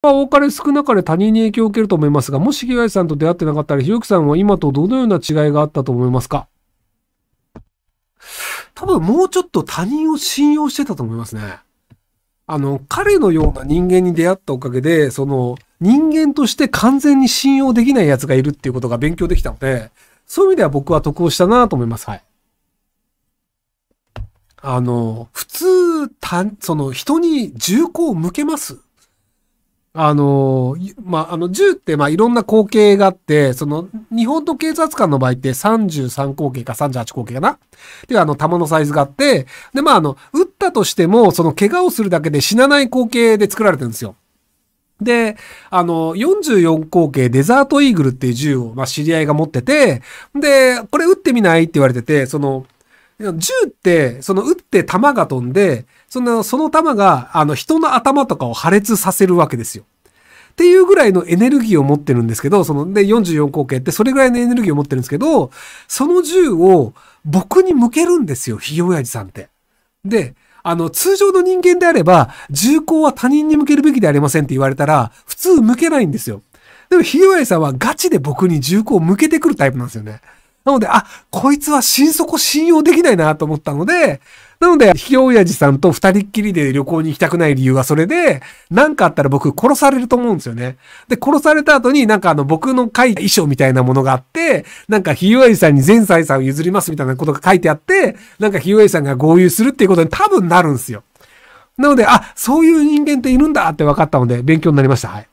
まあ、多かれ少なかれ他人に影響を受けると思いますが、もし被害さんと出会ってなかったら、ひろゆきさんは今とどのような違いがあったと思いますか多分もうちょっと他人を信用してたと思いますね。あの、彼のような人間に出会ったおかげで、その、人間として完全に信用できない奴がいるっていうことが勉強できたので、そういう意味では僕は得をしたなと思います。はい。あの、普通、た、その人に銃口を向けますあの、まあ、あの、銃って、まあ、いろんな光景があって、その、日本の警察官の場合って33口径か38口径かなっていう、あの、弾のサイズがあって、で、まあ、あの、撃ったとしても、その、怪我をするだけで死なない光景で作られてるんですよ。で、あの、44口径デザートイーグルっていう銃を、まあ、知り合いが持ってて、で、これ撃ってみないって言われてて、その、銃って、その撃って弾が飛んで、その、その弾が、あの、人の頭とかを破裂させるわけですよ。っていうぐらいのエネルギーを持ってるんですけど、その、で、44口径ってそれぐらいのエネルギーを持ってるんですけど、その銃を僕に向けるんですよ、ひげやじさんって。で、あの、通常の人間であれば、銃口は他人に向けるべきでありませんって言われたら、普通向けないんですよ。でも、ひげやじさんはガチで僕に銃口を向けてくるタイプなんですよね。なので、あ、こいつは心底信用できないなと思ったので、なので、ひよおやじさんと二人っきりで旅行に行きたくない理由はそれで、なんかあったら僕殺されると思うんですよね。で、殺された後になんかあの僕の書いた衣装みたいなものがあって、なんかひよおやじさんに全財産を譲りますみたいなことが書いてあって、なんかひよおやじさんが合流するっていうことに多分なるんですよ。なので、あ、そういう人間っているんだって分かったので、勉強になりました。はい。